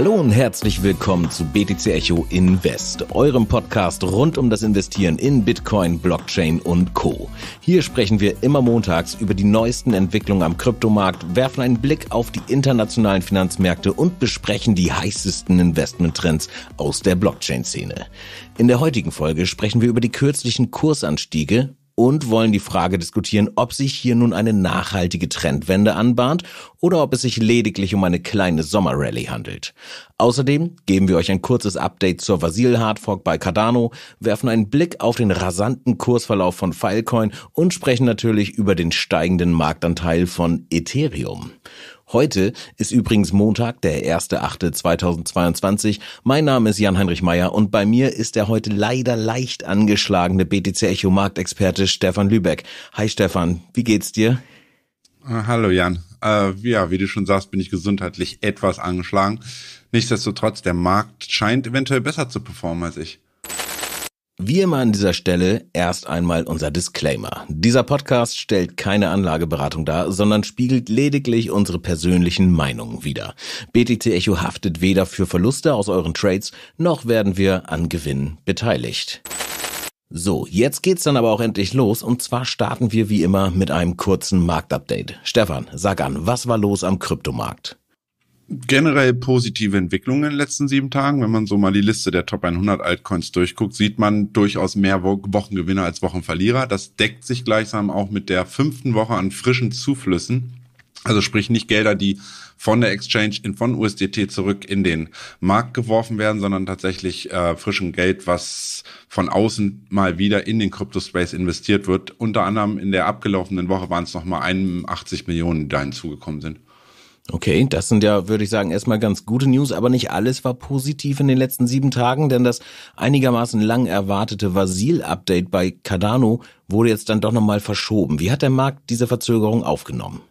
Hallo und herzlich willkommen zu BTC Echo Invest, eurem Podcast rund um das Investieren in Bitcoin, Blockchain und Co. Hier sprechen wir immer montags über die neuesten Entwicklungen am Kryptomarkt, werfen einen Blick auf die internationalen Finanzmärkte und besprechen die heißesten Investmenttrends aus der Blockchain-Szene. In der heutigen Folge sprechen wir über die kürzlichen Kursanstiege, und wollen die Frage diskutieren, ob sich hier nun eine nachhaltige Trendwende anbahnt oder ob es sich lediglich um eine kleine Sommerrally handelt. Außerdem geben wir euch ein kurzes Update zur Vasil Hardfork bei Cardano, werfen einen Blick auf den rasanten Kursverlauf von Filecoin und sprechen natürlich über den steigenden Marktanteil von Ethereum. Heute ist übrigens Montag, der 1.8.2022. Mein Name ist Jan-Heinrich Meyer und bei mir ist der heute leider leicht angeschlagene BTC Echo Marktexperte Stefan Lübeck. Hi Stefan, wie geht's dir? Ah, hallo Jan. Äh, ja, wie du schon sagst, bin ich gesundheitlich etwas angeschlagen. Nichtsdestotrotz, der Markt scheint eventuell besser zu performen als ich. Wie immer an dieser Stelle erst einmal unser Disclaimer. Dieser Podcast stellt keine Anlageberatung dar, sondern spiegelt lediglich unsere persönlichen Meinungen wider. BTC Echo haftet weder für Verluste aus euren Trades, noch werden wir an Gewinnen beteiligt. So, jetzt geht's dann aber auch endlich los und zwar starten wir wie immer mit einem kurzen Marktupdate. Stefan, sag an, was war los am Kryptomarkt? generell positive Entwicklungen in den letzten sieben Tagen. Wenn man so mal die Liste der Top 100 Altcoins durchguckt, sieht man durchaus mehr Wochengewinner als Wochenverlierer. Das deckt sich gleichsam auch mit der fünften Woche an frischen Zuflüssen. Also sprich nicht Gelder, die von der Exchange in von USDT zurück in den Markt geworfen werden, sondern tatsächlich äh, frischen Geld, was von außen mal wieder in den Crypto-Space investiert wird. Unter anderem in der abgelaufenen Woche waren es nochmal 81 Millionen, die da hinzugekommen sind. Okay, das sind ja, würde ich sagen, erstmal ganz gute News, aber nicht alles war positiv in den letzten sieben Tagen, denn das einigermaßen lang erwartete Vasil-Update bei Cardano wurde jetzt dann doch nochmal verschoben. Wie hat der Markt diese Verzögerung aufgenommen?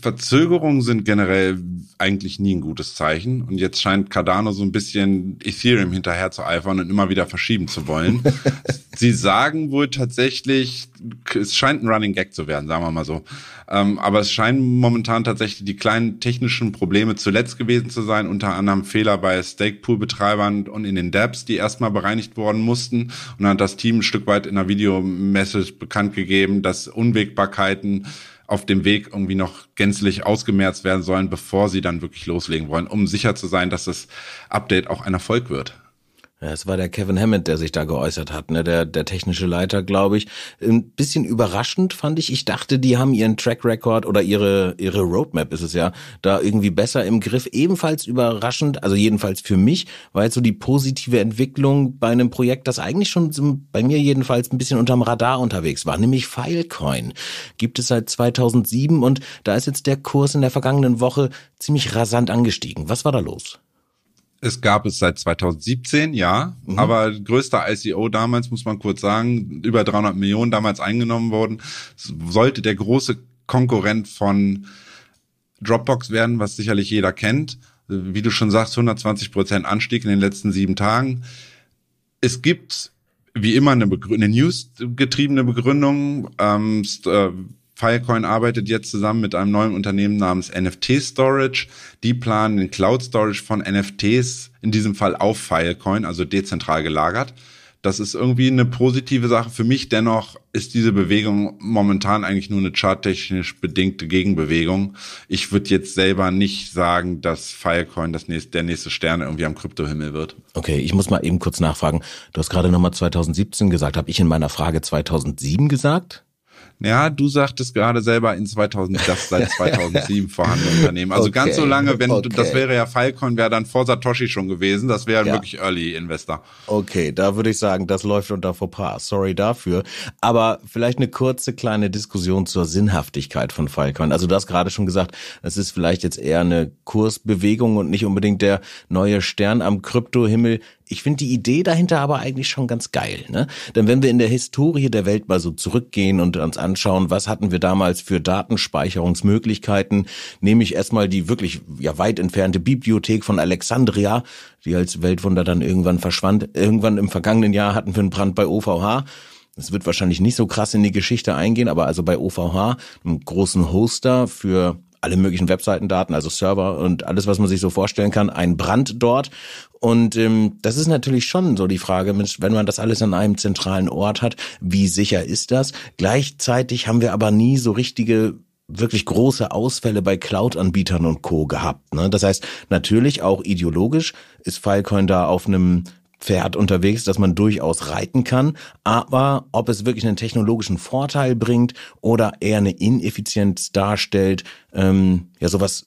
Verzögerungen sind generell eigentlich nie ein gutes Zeichen. Und jetzt scheint Cardano so ein bisschen Ethereum hinterher zu eifern und immer wieder verschieben zu wollen. Sie sagen wohl tatsächlich, es scheint ein Running Gag zu werden, sagen wir mal so. Ähm, aber es scheinen momentan tatsächlich die kleinen technischen Probleme zuletzt gewesen zu sein, unter anderem Fehler bei Stakepool-Betreibern und in den Dapps, die erstmal bereinigt worden mussten. Und dann hat das Team ein Stück weit in einer Videomessage bekannt gegeben, dass Unwägbarkeiten auf dem Weg irgendwie noch gänzlich ausgemerzt werden sollen, bevor sie dann wirklich loslegen wollen, um sicher zu sein, dass das Update auch ein Erfolg wird. Ja, es war der Kevin Hammett, der sich da geäußert hat, ne? der, der technische Leiter, glaube ich. Ein bisschen überraschend fand ich. Ich dachte, die haben ihren Track Record oder ihre, ihre Roadmap ist es ja, da irgendwie besser im Griff. Ebenfalls überraschend, also jedenfalls für mich, war jetzt so die positive Entwicklung bei einem Projekt, das eigentlich schon bei mir jedenfalls ein bisschen unterm Radar unterwegs war, nämlich Filecoin. Gibt es seit 2007 und da ist jetzt der Kurs in der vergangenen Woche ziemlich rasant angestiegen. Was war da los? Es gab es seit 2017, ja. Mhm. Aber größter ICO damals, muss man kurz sagen, über 300 Millionen damals eingenommen worden. Sollte der große Konkurrent von Dropbox werden, was sicherlich jeder kennt. Wie du schon sagst, 120 Prozent Anstieg in den letzten sieben Tagen. Es gibt wie immer eine, eine News getriebene Begründung. Ähm, äh, Filecoin arbeitet jetzt zusammen mit einem neuen Unternehmen namens NFT Storage. Die planen den Cloud Storage von NFTs, in diesem Fall auf Filecoin, also dezentral gelagert. Das ist irgendwie eine positive Sache für mich. Dennoch ist diese Bewegung momentan eigentlich nur eine charttechnisch bedingte Gegenbewegung. Ich würde jetzt selber nicht sagen, dass Filecoin das nächste, der nächste Stern irgendwie am Kryptohimmel wird. Okay, ich muss mal eben kurz nachfragen. Du hast gerade nochmal 2017 gesagt. Habe ich in meiner Frage 2007 gesagt? Ja, du sagtest gerade selber in 2000, das seit 2007 vorhandene Unternehmen. Also okay, ganz so lange, wenn okay. das wäre ja Falcon, wäre dann vor Satoshi schon gewesen. Das wäre ja. wirklich Early Investor. Okay, da würde ich sagen, das läuft unter Fauxpas. Sorry dafür. Aber vielleicht eine kurze kleine Diskussion zur Sinnhaftigkeit von Falcon. Also du hast gerade schon gesagt, es ist vielleicht jetzt eher eine Kursbewegung und nicht unbedingt der neue Stern am Kryptohimmel. Ich finde die Idee dahinter aber eigentlich schon ganz geil. Ne? Denn wenn wir in der Historie der Welt mal so zurückgehen und uns anschauen, was hatten wir damals für Datenspeicherungsmöglichkeiten, nehme ich erstmal die wirklich ja weit entfernte Bibliothek von Alexandria, die als Weltwunder dann irgendwann verschwand. Irgendwann im vergangenen Jahr hatten wir einen Brand bei OVH. Es wird wahrscheinlich nicht so krass in die Geschichte eingehen, aber also bei OVH, einem großen Hoster für alle möglichen Webseitendaten, also Server und alles, was man sich so vorstellen kann, ein Brand dort. Und ähm, das ist natürlich schon so die Frage, Mensch, wenn man das alles an einem zentralen Ort hat, wie sicher ist das? Gleichzeitig haben wir aber nie so richtige wirklich große Ausfälle bei Cloud-Anbietern und Co. gehabt. Ne? Das heißt, natürlich auch ideologisch ist Filecoin da auf einem Pferd unterwegs, dass man durchaus reiten kann. Aber ob es wirklich einen technologischen Vorteil bringt oder eher eine Ineffizienz darstellt, ähm, ja, sowas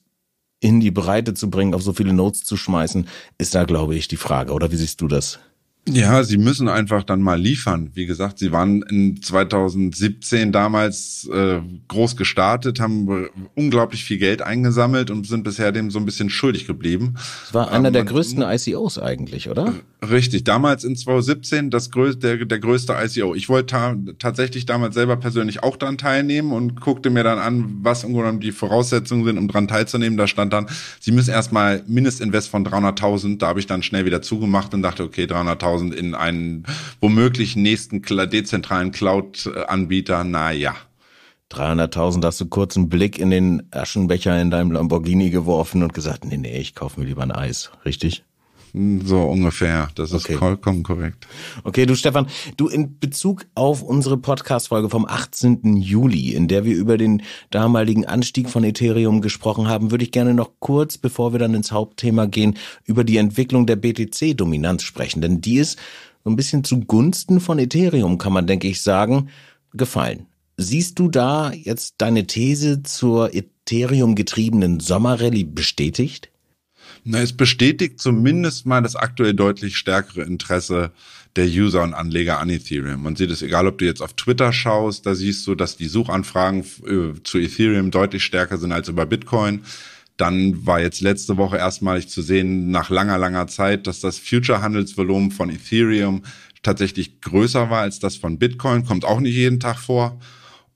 in die Breite zu bringen, auf so viele Notes zu schmeißen, ist da, glaube ich, die Frage. Oder wie siehst du das? Ja, sie müssen einfach dann mal liefern. Wie gesagt, sie waren in 2017 damals äh, groß gestartet, haben unglaublich viel Geld eingesammelt und sind bisher dem so ein bisschen schuldig geblieben. Das war einer ähm, der größten ICOs eigentlich, oder? Richtig, damals in 2017 das größte, der, der größte ICO. Ich wollte ta tatsächlich damals selber persönlich auch daran teilnehmen und guckte mir dann an, was im die Voraussetzungen sind, um daran teilzunehmen. Da stand dann, sie müssen erstmal Mindestinvest von 300.000. Da habe ich dann schnell wieder zugemacht und dachte, okay, 300.000 20.000 in einen womöglich nächsten dezentralen Cloud-Anbieter, naja. 300.000 hast du kurz einen Blick in den Aschenbecher in deinem Lamborghini geworfen und gesagt, nee, nee, ich kaufe mir lieber ein Eis, richtig? So ungefähr. Das ist okay. vollkommen korrekt. Okay, du Stefan, du in Bezug auf unsere Podcast-Folge vom 18. Juli, in der wir über den damaligen Anstieg von Ethereum gesprochen haben, würde ich gerne noch kurz, bevor wir dann ins Hauptthema gehen, über die Entwicklung der BTC-Dominanz sprechen. Denn die ist so ein bisschen zugunsten von Ethereum, kann man, denke ich, sagen, gefallen. Siehst du da jetzt deine These zur Ethereum-getriebenen Sommerrallye bestätigt? Na, es bestätigt zumindest mal das aktuell deutlich stärkere Interesse der User und Anleger an Ethereum. Man sieht es, egal ob du jetzt auf Twitter schaust, da siehst du, dass die Suchanfragen äh, zu Ethereum deutlich stärker sind als über Bitcoin. Dann war jetzt letzte Woche erstmalig zu sehen, nach langer, langer Zeit, dass das Future-Handelsvolumen von Ethereum tatsächlich größer war als das von Bitcoin. Kommt auch nicht jeden Tag vor.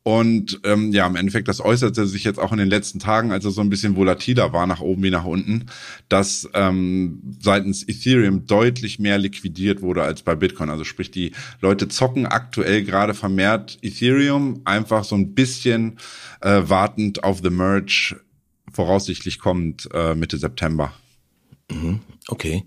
Und ähm, ja, im Endeffekt, das äußerte sich jetzt auch in den letzten Tagen, als es so ein bisschen volatiler war, nach oben wie nach unten, dass ähm, seitens Ethereum deutlich mehr liquidiert wurde als bei Bitcoin. Also sprich, die Leute zocken aktuell gerade vermehrt Ethereum, einfach so ein bisschen äh, wartend auf The Merge, voraussichtlich kommt äh, Mitte September. Mhm. Okay.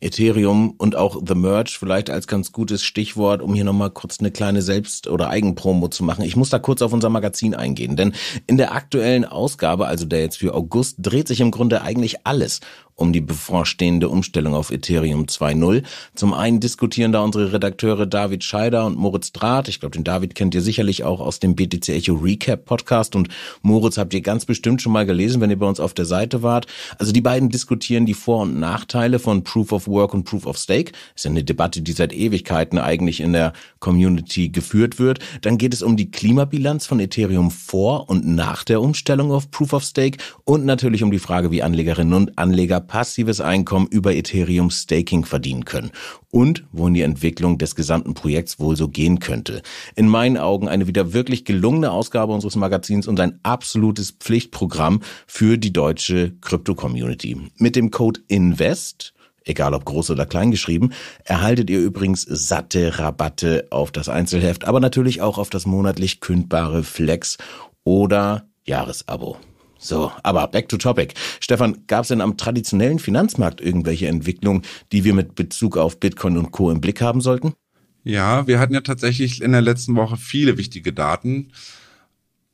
Ethereum und auch The Merge vielleicht als ganz gutes Stichwort, um hier nochmal kurz eine kleine Selbst- oder Eigenpromo zu machen. Ich muss da kurz auf unser Magazin eingehen, denn in der aktuellen Ausgabe, also der jetzt für August, dreht sich im Grunde eigentlich alles um die bevorstehende Umstellung auf Ethereum 2.0. Zum einen diskutieren da unsere Redakteure David Scheider und Moritz Draht. Ich glaube, den David kennt ihr sicherlich auch aus dem BTC Echo Recap Podcast und Moritz habt ihr ganz bestimmt schon mal gelesen, wenn ihr bei uns auf der Seite wart. Also die beiden diskutieren die Vor- und Nachteile Vorteile von Proof of Work und Proof of Stake, Das ist eine Debatte, die seit Ewigkeiten eigentlich in der Community geführt wird. Dann geht es um die Klimabilanz von Ethereum vor und nach der Umstellung auf Proof of Stake und natürlich um die Frage, wie Anlegerinnen und Anleger passives Einkommen über Ethereum Staking verdienen können und wohin die Entwicklung des gesamten Projekts wohl so gehen könnte. In meinen Augen eine wieder wirklich gelungene Ausgabe unseres Magazins und ein absolutes Pflichtprogramm für die deutsche Krypto-Community. Mit dem Code INVEST jetzt egal ob groß oder klein geschrieben, erhaltet ihr übrigens satte Rabatte auf das Einzelheft, aber natürlich auch auf das monatlich kündbare Flex oder Jahresabo. So, aber back to topic. Stefan, gab es denn am traditionellen Finanzmarkt irgendwelche Entwicklungen, die wir mit Bezug auf Bitcoin und Co. im Blick haben sollten? Ja, wir hatten ja tatsächlich in der letzten Woche viele wichtige Daten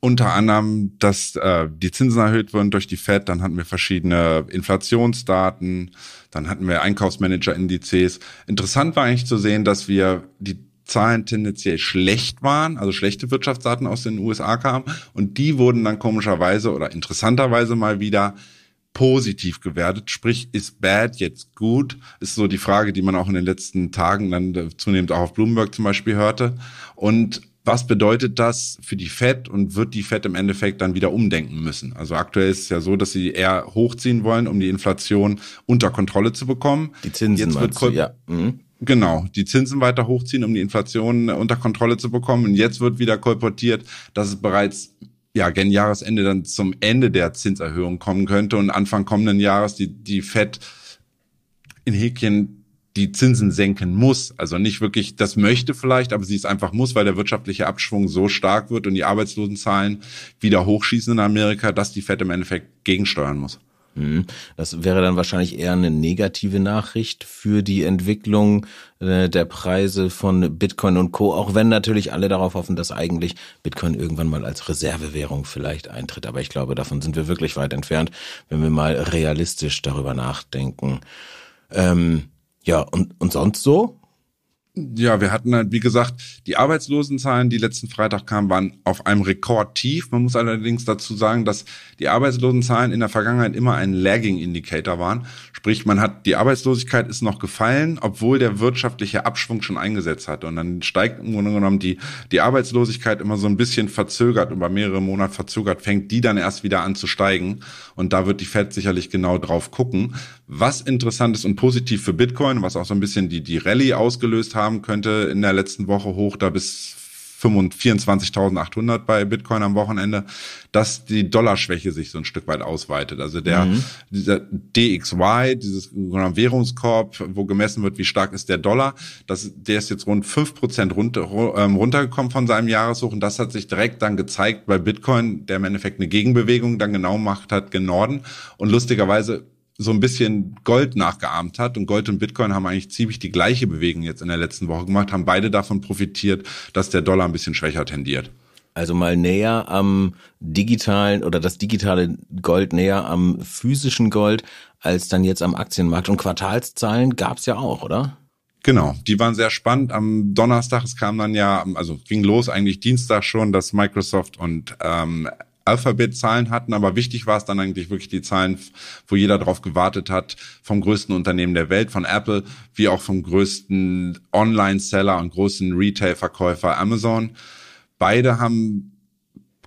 unter anderem, dass äh, die Zinsen erhöht wurden durch die Fed, dann hatten wir verschiedene Inflationsdaten, dann hatten wir Einkaufsmanager-Indizes. Interessant war eigentlich zu sehen, dass wir die Zahlen tendenziell schlecht waren, also schlechte Wirtschaftsdaten aus den USA kamen und die wurden dann komischerweise oder interessanterweise mal wieder positiv gewertet, sprich ist bad jetzt gut, ist so die Frage, die man auch in den letzten Tagen dann äh, zunehmend auch auf Bloomberg zum Beispiel hörte und was bedeutet das für die Fed und wird die Fed im Endeffekt dann wieder umdenken müssen? Also aktuell ist es ja so, dass sie eher hochziehen wollen, um die Inflation unter Kontrolle zu bekommen. Die Zinsen jetzt wird du, ja. Mhm. Genau, die Zinsen weiter hochziehen, um die Inflation unter Kontrolle zu bekommen. Und jetzt wird wieder kolportiert, dass es bereits ja, gen Jahresende dann zum Ende der Zinserhöhung kommen könnte und Anfang kommenden Jahres die, die Fed in Häkchen die Zinsen senken muss. Also nicht wirklich das möchte vielleicht, aber sie es einfach muss, weil der wirtschaftliche Abschwung so stark wird und die Arbeitslosenzahlen wieder hochschießen in Amerika, dass die Fed im Endeffekt gegensteuern muss. Mhm. Das wäre dann wahrscheinlich eher eine negative Nachricht für die Entwicklung äh, der Preise von Bitcoin und Co. Auch wenn natürlich alle darauf hoffen, dass eigentlich Bitcoin irgendwann mal als Reservewährung vielleicht eintritt. Aber ich glaube, davon sind wir wirklich weit entfernt, wenn wir mal realistisch darüber nachdenken. Ähm, ja, und, und sonst so? ja, wir hatten halt, wie gesagt, die Arbeitslosenzahlen, die letzten Freitag kamen, waren auf einem Rekordtief. Man muss allerdings dazu sagen, dass die Arbeitslosenzahlen in der Vergangenheit immer ein Lagging Indicator waren. Sprich, man hat, die Arbeitslosigkeit ist noch gefallen, obwohl der wirtschaftliche Abschwung schon eingesetzt hatte. Und dann steigt im Grunde genommen die, die Arbeitslosigkeit immer so ein bisschen verzögert, über mehrere Monate verzögert, fängt die dann erst wieder an zu steigen. Und da wird die Fed sicherlich genau drauf gucken. Was interessant ist und positiv für Bitcoin, was auch so ein bisschen die, die Rallye ausgelöst hat, haben, könnte in der letzten Woche hoch da bis 24.800 bei Bitcoin am Wochenende, dass die Dollarschwäche sich so ein Stück weit ausweitet. Also der, mhm. dieser DXY, dieses Währungskorb, wo gemessen wird, wie stark ist der Dollar, das, der ist jetzt rund fünf Prozent runter, ähm, runtergekommen von seinem Jahreshoch und das hat sich direkt dann gezeigt bei Bitcoin, der im Endeffekt eine Gegenbewegung dann genau macht hat, gen Norden. Und lustigerweise so ein bisschen Gold nachgeahmt hat. Und Gold und Bitcoin haben eigentlich ziemlich die gleiche Bewegung jetzt in der letzten Woche gemacht, haben beide davon profitiert, dass der Dollar ein bisschen schwächer tendiert. Also mal näher am digitalen oder das digitale Gold näher am physischen Gold als dann jetzt am Aktienmarkt. Und Quartalszahlen gab's ja auch, oder? Genau, die waren sehr spannend. Am Donnerstag, es kam dann ja, also ging los eigentlich Dienstag schon, dass Microsoft und ähm, Alphabet-Zahlen hatten, aber wichtig war es dann eigentlich wirklich die Zahlen, wo jeder drauf gewartet hat, vom größten Unternehmen der Welt, von Apple, wie auch vom größten Online-Seller und großen Retail-Verkäufer Amazon. Beide haben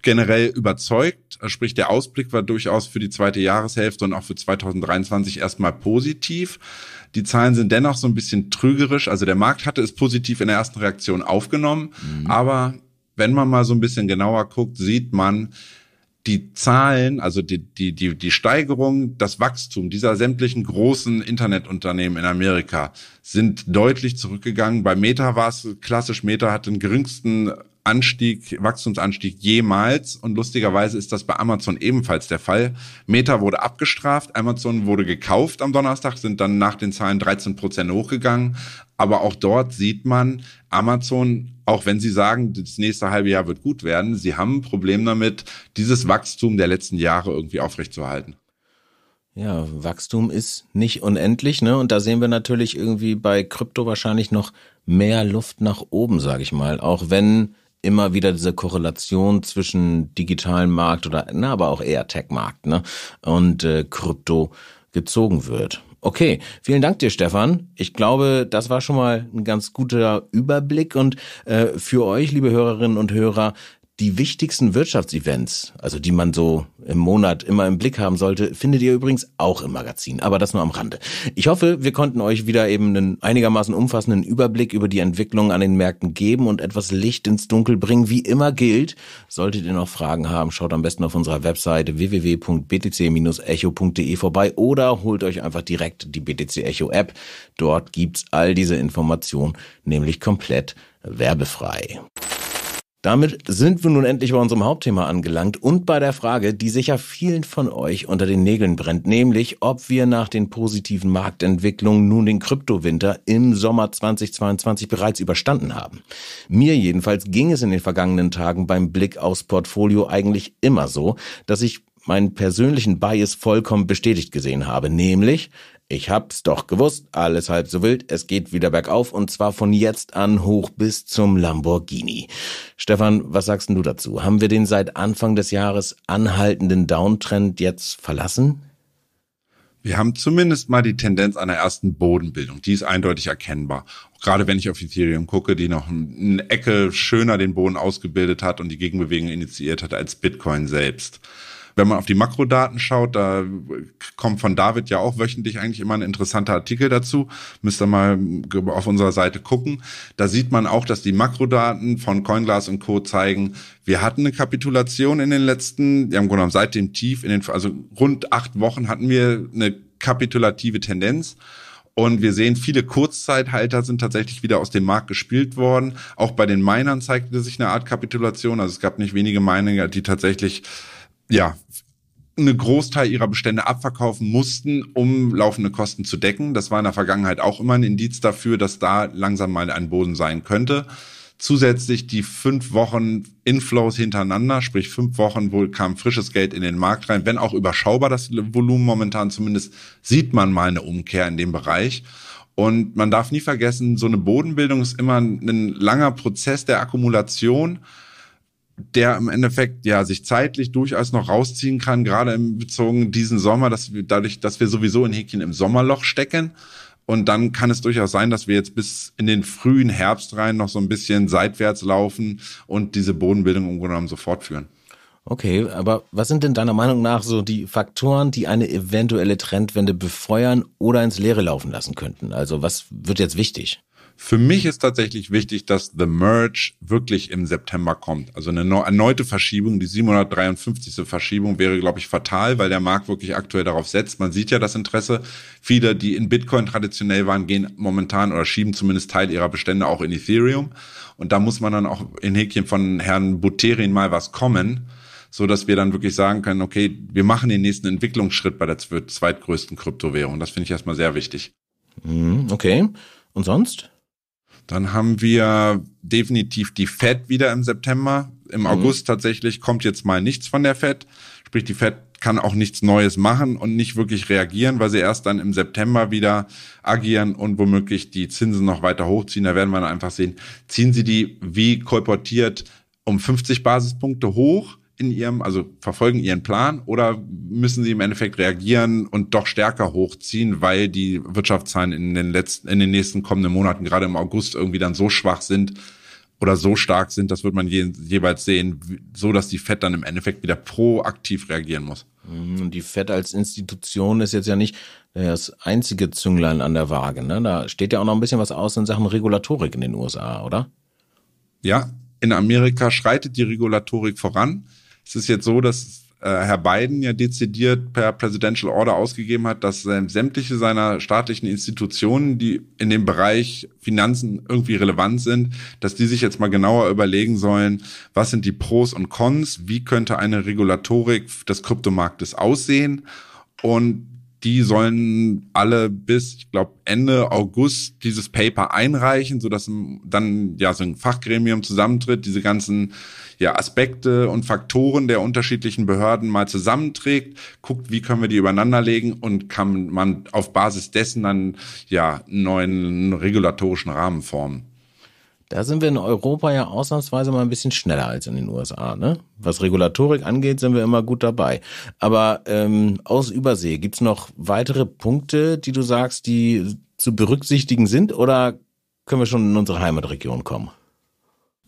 generell überzeugt, sprich der Ausblick war durchaus für die zweite Jahreshälfte und auch für 2023 erstmal positiv. Die Zahlen sind dennoch so ein bisschen trügerisch, also der Markt hatte es positiv in der ersten Reaktion aufgenommen, mhm. aber wenn man mal so ein bisschen genauer guckt, sieht man, die Zahlen, also die, die, die, die Steigerung, das Wachstum dieser sämtlichen großen Internetunternehmen in Amerika sind deutlich zurückgegangen. Bei Meta war es klassisch, Meta hat den geringsten Anstieg, Wachstumsanstieg jemals. Und lustigerweise ist das bei Amazon ebenfalls der Fall. Meta wurde abgestraft, Amazon wurde gekauft am Donnerstag, sind dann nach den Zahlen 13 Prozent hochgegangen. Aber auch dort sieht man, Amazon, auch wenn sie sagen, das nächste halbe Jahr wird gut werden, sie haben ein Problem damit, dieses Wachstum der letzten Jahre irgendwie aufrechtzuerhalten. Ja, Wachstum ist nicht unendlich, ne? Und da sehen wir natürlich irgendwie bei Krypto wahrscheinlich noch mehr Luft nach oben, sage ich mal. Auch wenn immer wieder diese Korrelation zwischen digitalen Markt oder, na, aber auch eher Tech-Markt, ne? Und äh, Krypto gezogen wird. Okay, vielen Dank dir, Stefan. Ich glaube, das war schon mal ein ganz guter Überblick. Und äh, für euch, liebe Hörerinnen und Hörer, die wichtigsten Wirtschaftsevents, also die man so im Monat immer im Blick haben sollte, findet ihr übrigens auch im Magazin, aber das nur am Rande. Ich hoffe, wir konnten euch wieder eben einen einigermaßen umfassenden Überblick über die Entwicklung an den Märkten geben und etwas Licht ins Dunkel bringen. Wie immer gilt, solltet ihr noch Fragen haben, schaut am besten auf unserer Webseite www.btc-echo.de vorbei oder holt euch einfach direkt die BTC Echo App. Dort gibt's all diese Informationen nämlich komplett werbefrei. Damit sind wir nun endlich bei unserem Hauptthema angelangt und bei der Frage, die sicher vielen von euch unter den Nägeln brennt, nämlich ob wir nach den positiven Marktentwicklungen nun den Kryptowinter im Sommer 2022 bereits überstanden haben. Mir jedenfalls ging es in den vergangenen Tagen beim Blick aufs Portfolio eigentlich immer so, dass ich meinen persönlichen Bias vollkommen bestätigt gesehen habe, nämlich ich hab's doch gewusst, alles halb so wild, es geht wieder bergauf und zwar von jetzt an hoch bis zum Lamborghini. Stefan, was sagst denn du dazu? Haben wir den seit Anfang des Jahres anhaltenden Downtrend jetzt verlassen? Wir haben zumindest mal die Tendenz einer ersten Bodenbildung. Die ist eindeutig erkennbar. gerade wenn ich auf Ethereum gucke, die noch eine Ecke schöner den Boden ausgebildet hat und die Gegenbewegung initiiert hat als Bitcoin selbst. Wenn man auf die Makrodaten schaut, da kommt von David ja auch wöchentlich eigentlich immer ein interessanter Artikel dazu. Müsst ihr mal auf unserer Seite gucken. Da sieht man auch, dass die Makrodaten von Coinglass und Co. zeigen, wir hatten eine Kapitulation in den letzten, ja im Grunde genommen seit dem Tief, in den, also rund acht Wochen hatten wir eine kapitulative Tendenz. Und wir sehen, viele Kurzzeithalter sind tatsächlich wieder aus dem Markt gespielt worden. Auch bei den Minern zeigte sich eine Art Kapitulation. Also es gab nicht wenige Miner, die tatsächlich ja, eine Großteil ihrer Bestände abverkaufen mussten, um laufende Kosten zu decken. Das war in der Vergangenheit auch immer ein Indiz dafür, dass da langsam mal ein Boden sein könnte. Zusätzlich die fünf Wochen Inflows hintereinander, sprich fünf Wochen wohl kam frisches Geld in den Markt rein, wenn auch überschaubar das Volumen momentan zumindest, sieht man mal eine Umkehr in dem Bereich. Und man darf nie vergessen, so eine Bodenbildung ist immer ein langer Prozess der Akkumulation der im Endeffekt ja sich zeitlich durchaus noch rausziehen kann, gerade im bezogen diesen Sommer, dass wir, dadurch, dass wir sowieso in Häkchen im Sommerloch stecken. Und dann kann es durchaus sein, dass wir jetzt bis in den frühen Herbst rein noch so ein bisschen seitwärts laufen und diese Bodenbildung im Grunde genommen so fortführen. Okay, aber was sind denn deiner Meinung nach so die Faktoren, die eine eventuelle Trendwende befeuern oder ins Leere laufen lassen könnten? Also was wird jetzt wichtig? Für mich ist tatsächlich wichtig, dass The Merge wirklich im September kommt. Also eine erneute Verschiebung, die 753. Verschiebung wäre, glaube ich, fatal, weil der Markt wirklich aktuell darauf setzt. Man sieht ja das Interesse. Viele, die in Bitcoin traditionell waren, gehen momentan oder schieben zumindest Teil ihrer Bestände auch in Ethereum. Und da muss man dann auch in Häkchen von Herrn Buterin mal was kommen so dass wir dann wirklich sagen können, okay, wir machen den nächsten Entwicklungsschritt bei der zweitgrößten Kryptowährung. Das finde ich erstmal sehr wichtig. Mhm, okay. Und sonst? Dann haben wir definitiv die Fed wieder im September. Im mhm. August tatsächlich kommt jetzt mal nichts von der Fed. Sprich, die Fed kann auch nichts Neues machen und nicht wirklich reagieren, weil sie erst dann im September wieder agieren und womöglich die Zinsen noch weiter hochziehen. Da werden wir dann einfach sehen, ziehen sie die wie kolportiert um 50 Basispunkte hoch in ihrem, also verfolgen ihren Plan oder müssen sie im Endeffekt reagieren und doch stärker hochziehen, weil die Wirtschaftszahlen in den letzten, in den nächsten kommenden Monaten, gerade im August, irgendwie dann so schwach sind oder so stark sind, das wird man je, jeweils sehen, so dass die Fed dann im Endeffekt wieder proaktiv reagieren muss. Mhm, und die Fed als Institution ist jetzt ja nicht äh, das einzige Zünglein an der Waage. Ne? Da steht ja auch noch ein bisschen was aus in Sachen Regulatorik in den USA, oder? Ja, in Amerika schreitet die Regulatorik voran. Es ist jetzt so, dass äh, Herr Biden ja dezidiert per Presidential Order ausgegeben hat, dass sämtliche seiner staatlichen Institutionen, die in dem Bereich Finanzen irgendwie relevant sind, dass die sich jetzt mal genauer überlegen sollen, was sind die Pros und Cons, wie könnte eine Regulatorik des Kryptomarktes aussehen und die sollen alle bis, ich glaube, Ende August dieses Paper einreichen, sodass dann ja so ein Fachgremium zusammentritt, diese ganzen ja, Aspekte und Faktoren der unterschiedlichen Behörden mal zusammenträgt, guckt, wie können wir die übereinanderlegen und kann man auf Basis dessen dann ja einen neuen regulatorischen Rahmen formen. Da sind wir in Europa ja ausnahmsweise mal ein bisschen schneller als in den USA. Ne? Was Regulatorik angeht, sind wir immer gut dabei. Aber ähm, aus Übersee, gibt's noch weitere Punkte, die du sagst, die zu berücksichtigen sind? Oder können wir schon in unsere Heimatregion kommen?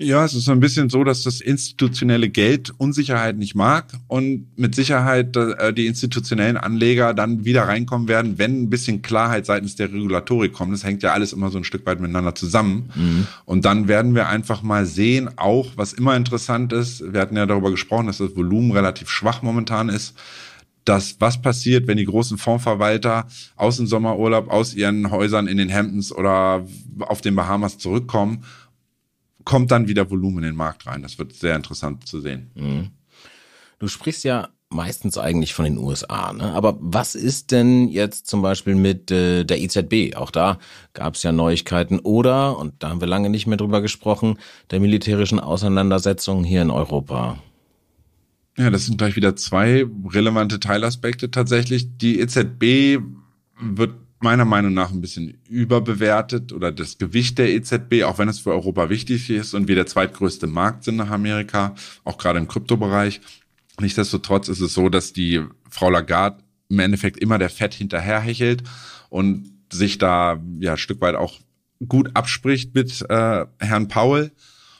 Ja, es ist so ein bisschen so, dass das institutionelle Geld Unsicherheit nicht mag und mit Sicherheit äh, die institutionellen Anleger dann wieder reinkommen werden, wenn ein bisschen Klarheit seitens der Regulatorik kommt. Das hängt ja alles immer so ein Stück weit miteinander zusammen. Mhm. Und dann werden wir einfach mal sehen, auch was immer interessant ist, wir hatten ja darüber gesprochen, dass das Volumen relativ schwach momentan ist dass was passiert, wenn die großen Fondsverwalter aus dem Sommerurlaub, aus ihren Häusern in den Hamptons oder auf den Bahamas zurückkommen kommt dann wieder Volumen in den Markt rein. Das wird sehr interessant zu sehen. Mhm. Du sprichst ja meistens eigentlich von den USA. Ne? Aber was ist denn jetzt zum Beispiel mit äh, der EZB? Auch da gab es ja Neuigkeiten. Oder, und da haben wir lange nicht mehr drüber gesprochen, der militärischen Auseinandersetzungen hier in Europa. Ja, das sind gleich wieder zwei relevante Teilaspekte tatsächlich. Die EZB wird meiner Meinung nach ein bisschen überbewertet oder das Gewicht der EZB, auch wenn es für Europa wichtig ist und wir der zweitgrößte Markt sind nach Amerika, auch gerade im Kryptobereich. Nichtsdestotrotz ist es so, dass die Frau Lagarde im Endeffekt immer der Fett hinterherhechelt und sich da ja ein Stück weit auch gut abspricht mit äh, Herrn Paul.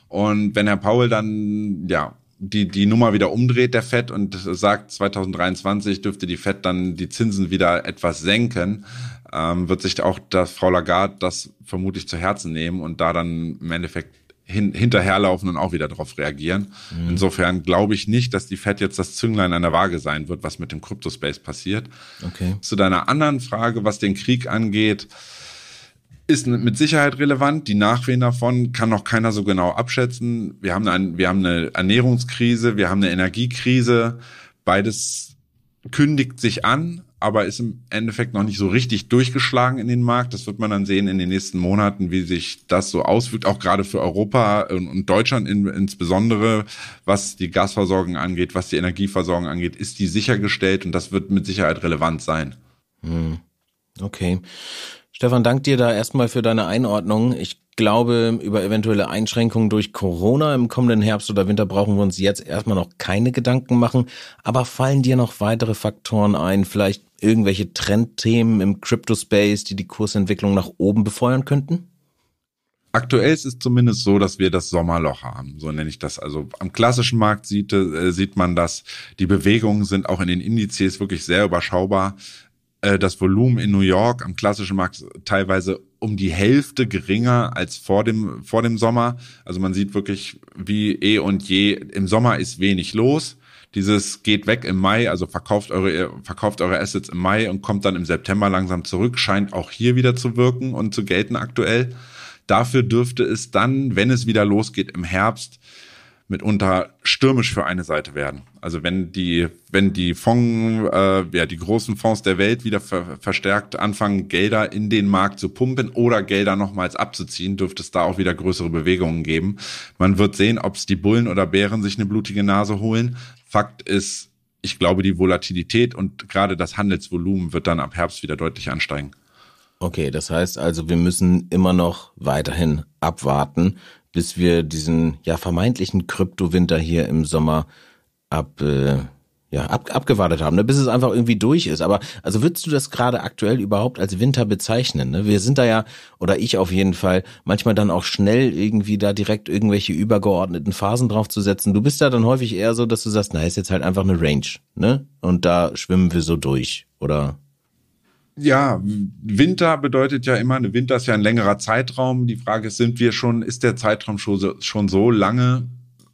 Und wenn Herr Paul dann ja die, die Nummer wieder umdreht, der FED, und sagt, 2023 dürfte die FED dann die Zinsen wieder etwas senken, ähm, wird sich auch das, Frau Lagarde das vermutlich zu Herzen nehmen und da dann im Endeffekt hin, hinterherlaufen und auch wieder darauf reagieren. Mhm. Insofern glaube ich nicht, dass die Fed jetzt das Zünglein an der Waage sein wird, was mit dem Kryptospace passiert. Okay. Zu deiner anderen Frage, was den Krieg angeht, ist mit Sicherheit relevant. Die Nachwehen davon kann noch keiner so genau abschätzen. Wir haben eine, wir haben eine Ernährungskrise, wir haben eine Energiekrise. Beides kündigt sich an aber ist im Endeffekt noch nicht so richtig durchgeschlagen in den Markt. Das wird man dann sehen in den nächsten Monaten, wie sich das so auswirkt, auch gerade für Europa und Deutschland in, insbesondere, was die Gasversorgung angeht, was die Energieversorgung angeht, ist die sichergestellt und das wird mit Sicherheit relevant sein. Hm. Okay. Stefan, dank dir da erstmal für deine Einordnung. Ich glaube, über eventuelle Einschränkungen durch Corona im kommenden Herbst oder Winter brauchen wir uns jetzt erstmal noch keine Gedanken machen. Aber fallen dir noch weitere Faktoren ein? Vielleicht irgendwelche Trendthemen im Crypto-Space, die die Kursentwicklung nach oben befeuern könnten? Aktuell ist es zumindest so, dass wir das Sommerloch haben, so nenne ich das. Also am klassischen Markt sieht, äh, sieht man dass Die Bewegungen sind auch in den Indizes wirklich sehr überschaubar. Äh, das Volumen in New York am klassischen Markt teilweise um die Hälfte geringer als vor dem, vor dem Sommer. Also man sieht wirklich, wie eh und je, im Sommer ist wenig los dieses geht weg im Mai, also verkauft eure, verkauft eure Assets im Mai und kommt dann im September langsam zurück, scheint auch hier wieder zu wirken und zu gelten aktuell. Dafür dürfte es dann, wenn es wieder losgeht im Herbst, mitunter stürmisch für eine Seite werden. Also wenn die, wenn die Fonds, äh, ja, die großen Fonds der Welt wieder ver verstärkt anfangen, Gelder in den Markt zu pumpen oder Gelder nochmals abzuziehen, dürfte es da auch wieder größere Bewegungen geben. Man wird sehen, ob es die Bullen oder Bären sich eine blutige Nase holen. Fakt ist, ich glaube, die Volatilität und gerade das Handelsvolumen wird dann ab Herbst wieder deutlich ansteigen. Okay, das heißt also, wir müssen immer noch weiterhin abwarten, bis wir diesen ja vermeintlichen Kryptowinter hier im Sommer ab äh, ja, ab, abgewartet haben, ne, bis es einfach irgendwie durch ist. Aber also würdest du das gerade aktuell überhaupt als Winter bezeichnen? Ne? Wir sind da ja, oder ich auf jeden Fall, manchmal dann auch schnell irgendwie da direkt irgendwelche übergeordneten Phasen draufzusetzen. Du bist da dann häufig eher so, dass du sagst, na, ist jetzt halt einfach eine Range, ne? Und da schwimmen wir so durch, oder? Ja, Winter bedeutet ja immer, Winter ist ja ein längerer Zeitraum. Die Frage ist, sind wir schon, ist der Zeitraum schon, schon so lange,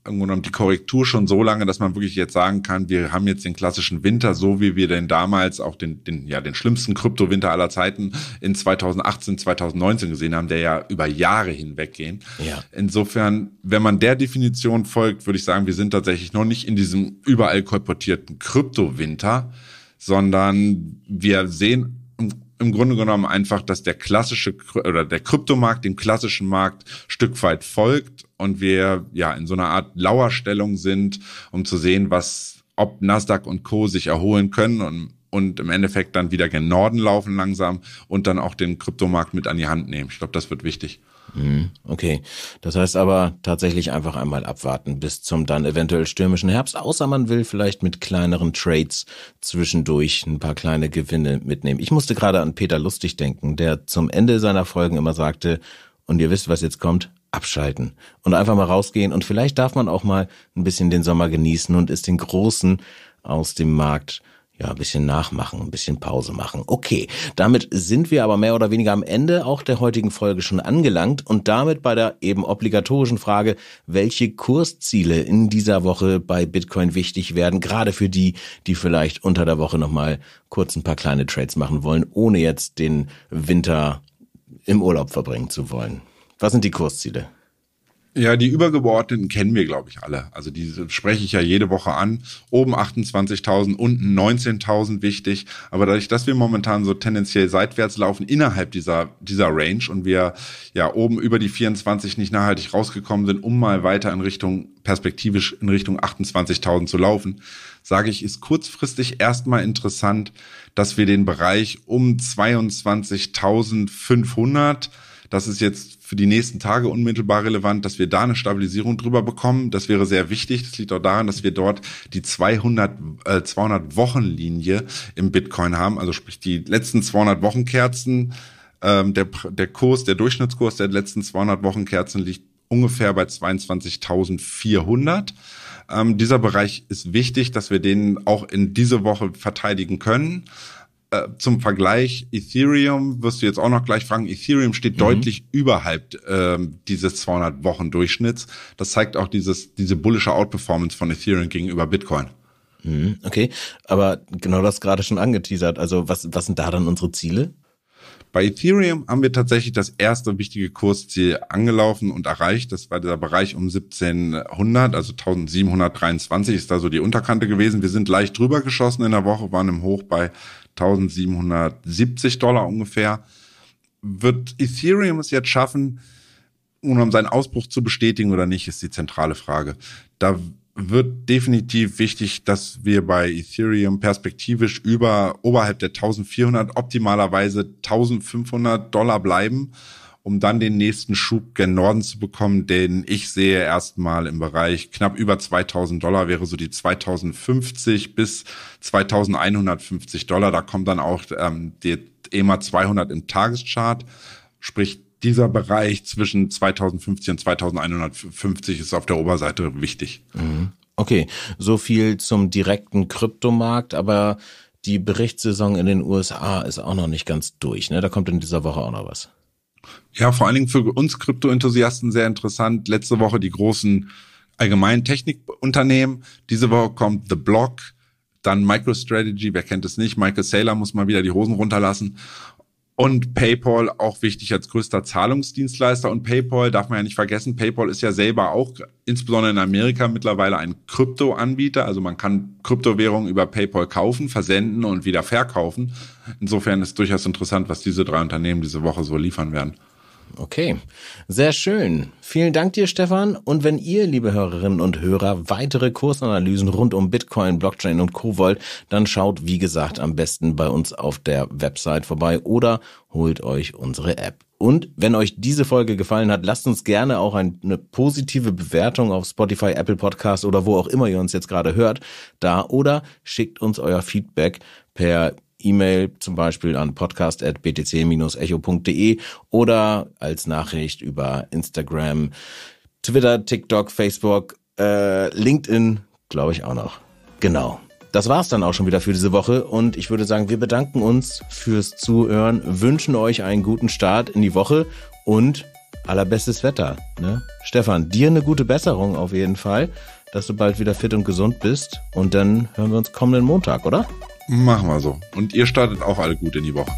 irgendwo Grunde die Korrektur schon so lange, dass man wirklich jetzt sagen kann, wir haben jetzt den klassischen Winter, so wie wir denn damals auch den, den, ja, den schlimmsten Kryptowinter aller Zeiten in 2018, 2019 gesehen haben, der ja über Jahre hinweggehen. Ja. Insofern, wenn man der Definition folgt, würde ich sagen, wir sind tatsächlich noch nicht in diesem überall kolportierten Kryptowinter, sondern wir sehen im Grunde genommen einfach, dass der klassische oder der Kryptomarkt dem klassischen Markt Stück weit folgt und wir ja in so einer Art Lauerstellung sind, um zu sehen, was ob Nasdaq und Co sich erholen können und und im Endeffekt dann wieder gen Norden laufen langsam und dann auch den Kryptomarkt mit an die Hand nehmen. Ich glaube, das wird wichtig. Mhm. Okay, das heißt aber tatsächlich einfach einmal abwarten bis zum dann eventuell stürmischen Herbst, außer man will vielleicht mit kleineren Trades zwischendurch ein paar kleine Gewinne mitnehmen. Ich musste gerade an Peter Lustig denken, der zum Ende seiner Folgen immer sagte, und ihr wisst, was jetzt kommt, abschalten und einfach mal rausgehen und vielleicht darf man auch mal ein bisschen den Sommer genießen und ist den Großen aus dem Markt ja, ein bisschen nachmachen, ein bisschen Pause machen. Okay, damit sind wir aber mehr oder weniger am Ende auch der heutigen Folge schon angelangt und damit bei der eben obligatorischen Frage, welche Kursziele in dieser Woche bei Bitcoin wichtig werden, gerade für die, die vielleicht unter der Woche nochmal kurz ein paar kleine Trades machen wollen, ohne jetzt den Winter im Urlaub verbringen zu wollen. Was sind die Kursziele? Ja, die übergeordneten kennen wir, glaube ich, alle. Also die spreche ich ja jede Woche an. Oben 28.000, unten 19.000 wichtig. Aber dadurch, dass wir momentan so tendenziell seitwärts laufen innerhalb dieser, dieser Range und wir ja oben über die 24 nicht nachhaltig rausgekommen sind, um mal weiter in Richtung, perspektivisch in Richtung 28.000 zu laufen, sage ich, ist kurzfristig erstmal interessant, dass wir den Bereich um 22.500 das ist jetzt für die nächsten Tage unmittelbar relevant, dass wir da eine Stabilisierung drüber bekommen. Das wäre sehr wichtig. Das liegt auch daran, dass wir dort die 200, äh, 200 Wochen Linie im Bitcoin haben, also sprich die letzten 200 Wochenkerzen. Ähm, der, der Kurs, der Durchschnittskurs der letzten 200 Wochenkerzen liegt ungefähr bei 22.400. Ähm, dieser Bereich ist wichtig, dass wir den auch in diese Woche verteidigen können. Äh, zum Vergleich, Ethereum, wirst du jetzt auch noch gleich fragen, Ethereum steht mhm. deutlich überhalb äh, dieses 200 Wochen Durchschnitts. Das zeigt auch dieses, diese bullische Outperformance von Ethereum gegenüber Bitcoin. Mhm, okay, aber genau das gerade schon angeteasert. Also was, was sind da dann unsere Ziele? Bei Ethereum haben wir tatsächlich das erste wichtige Kursziel angelaufen und erreicht. Das war der Bereich um 1700, also 1723 ist da so die Unterkante gewesen. Wir sind leicht drüber geschossen in der Woche, waren im Hoch bei 1770 Dollar ungefähr. Wird Ethereum es jetzt schaffen, um seinen Ausbruch zu bestätigen oder nicht, ist die zentrale Frage. Da wird definitiv wichtig, dass wir bei Ethereum perspektivisch über oberhalb der 1400 optimalerweise 1500 Dollar bleiben um dann den nächsten Schub gen Norden zu bekommen, den ich sehe erstmal im Bereich knapp über 2000 Dollar wäre so die 2050 bis 2150 Dollar. Da kommt dann auch ähm, die EMA 200 im Tageschart, sprich dieser Bereich zwischen 2050 und 2150 ist auf der Oberseite wichtig. Mhm. Okay, so viel zum direkten Kryptomarkt, aber die Berichtssaison in den USA ist auch noch nicht ganz durch. Ne? Da kommt in dieser Woche auch noch was. Ja, vor allen Dingen für uns Krypto-Enthusiasten sehr interessant. Letzte Woche die großen allgemeinen Technikunternehmen. Diese Woche kommt The Block, dann MicroStrategy, wer kennt es nicht? Michael Saylor muss mal wieder die Hosen runterlassen. Und PayPal auch wichtig als größter Zahlungsdienstleister. Und PayPal darf man ja nicht vergessen, PayPal ist ja selber auch, insbesondere in Amerika, mittlerweile ein Kryptoanbieter. Also man kann Kryptowährungen über PayPal kaufen, versenden und wieder verkaufen. Insofern ist durchaus interessant, was diese drei Unternehmen diese Woche so liefern werden. Okay, sehr schön. Vielen Dank dir, Stefan. Und wenn ihr, liebe Hörerinnen und Hörer, weitere Kursanalysen rund um Bitcoin, Blockchain und Co wollt, dann schaut, wie gesagt, am besten bei uns auf der Website vorbei oder holt euch unsere App. Und wenn euch diese Folge gefallen hat, lasst uns gerne auch eine positive Bewertung auf Spotify, Apple Podcast oder wo auch immer ihr uns jetzt gerade hört da oder schickt uns euer Feedback per E-Mail zum Beispiel an podcast.btc-echo.de oder als Nachricht über Instagram, Twitter, TikTok, Facebook, äh, LinkedIn, glaube ich auch noch. Genau. Das war's dann auch schon wieder für diese Woche und ich würde sagen, wir bedanken uns fürs Zuhören, wünschen euch einen guten Start in die Woche und allerbestes Wetter. Ne? Stefan, dir eine gute Besserung auf jeden Fall, dass du bald wieder fit und gesund bist und dann hören wir uns kommenden Montag, oder? Machen wir so. Und ihr startet auch alle gut in die Woche.